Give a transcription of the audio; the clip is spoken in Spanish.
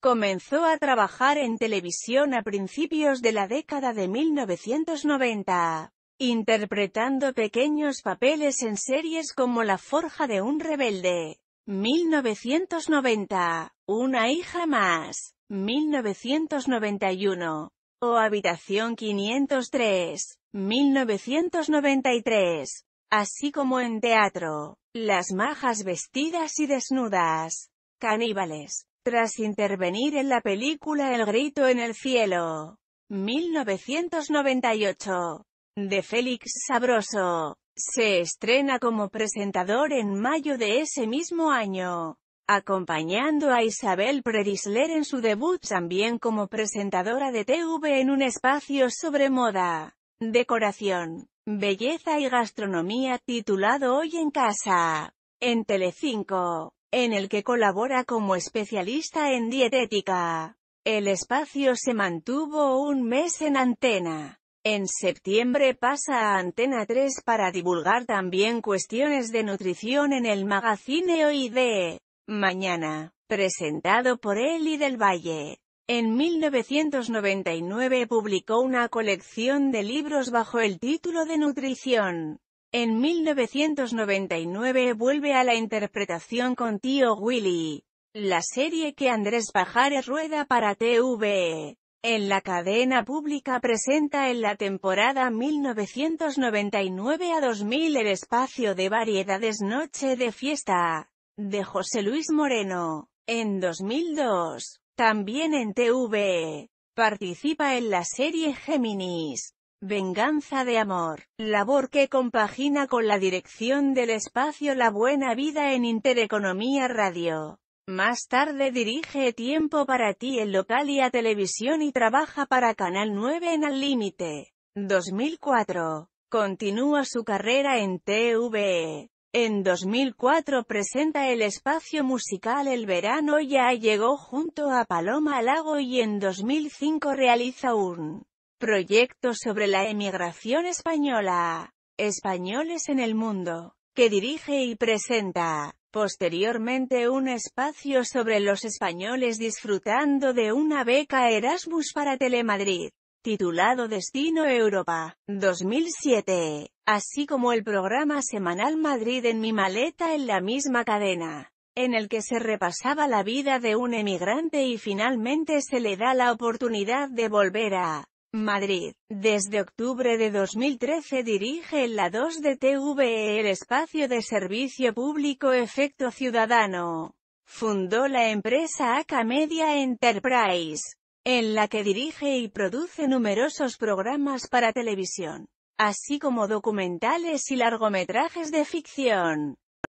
Comenzó a trabajar en televisión a principios de la década de 1990, interpretando pequeños papeles en series como La forja de un rebelde, 1990, Una hija más, 1991, o Habitación 503, 1993, así como en teatro, Las majas vestidas y desnudas, Caníbales, tras intervenir en la película El grito en el cielo, 1998, de Félix Sabroso. Se estrena como presentador en mayo de ese mismo año, acompañando a Isabel Predisler en su debut también como presentadora de TV en un espacio sobre moda, decoración, belleza y gastronomía titulado Hoy en casa, en Telecinco en el que colabora como especialista en dietética. El espacio se mantuvo un mes en antena. En septiembre pasa a Antena 3 para divulgar también cuestiones de nutrición en el magazine Hoy de Mañana, presentado por Eli del Valle. En 1999 publicó una colección de libros bajo el título de Nutrición. En 1999 vuelve a la interpretación con Tío Willy, la serie que Andrés Pajares rueda para TV. En la cadena pública presenta en la temporada 1999 a 2000 el espacio de variedades Noche de Fiesta, de José Luis Moreno. En 2002, también en TV, participa en la serie Géminis. Venganza de amor, labor que compagina con la dirección del espacio La Buena Vida en Intereconomía Radio. Más tarde dirige Tiempo para ti en a Televisión y trabaja para Canal 9 en Al Límite. 2004. Continúa su carrera en TVE. En 2004 presenta el espacio musical El Verano ya llegó junto a Paloma Lago y en 2005 realiza un Proyecto sobre la emigración española. Españoles en el mundo. Que dirige y presenta. Posteriormente un espacio sobre los españoles disfrutando de una beca Erasmus para Telemadrid titulado Destino Europa, 2007, así como el programa semanal Madrid en mi maleta en la misma cadena, en el que se repasaba la vida de un emigrante y finalmente se le da la oportunidad de volver a Madrid. Desde octubre de 2013 dirige en la 2 de el espacio de servicio público Efecto Ciudadano. Fundó la empresa ACA Media Enterprise, en la que dirige y produce numerosos programas para televisión, así como documentales y largometrajes de ficción.